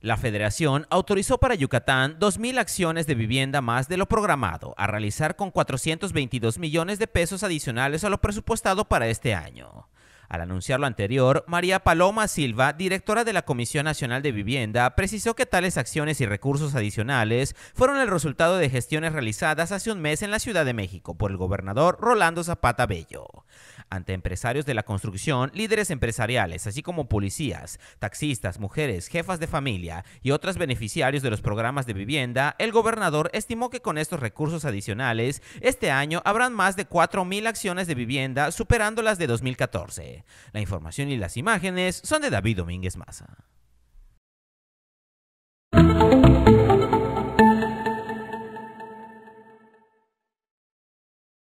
La federación autorizó para Yucatán 2.000 acciones de vivienda más de lo programado, a realizar con 422 millones de pesos adicionales a lo presupuestado para este año. Al anunciar lo anterior, María Paloma Silva, directora de la Comisión Nacional de Vivienda, precisó que tales acciones y recursos adicionales fueron el resultado de gestiones realizadas hace un mes en la Ciudad de México por el gobernador Rolando Zapata Bello ante empresarios de la construcción, líderes empresariales, así como policías, taxistas, mujeres, jefas de familia y otros beneficiarios de los programas de vivienda, el gobernador estimó que con estos recursos adicionales, este año habrán más de 4.000 acciones de vivienda, superando las de 2014. La información y las imágenes son de David Domínguez Maza.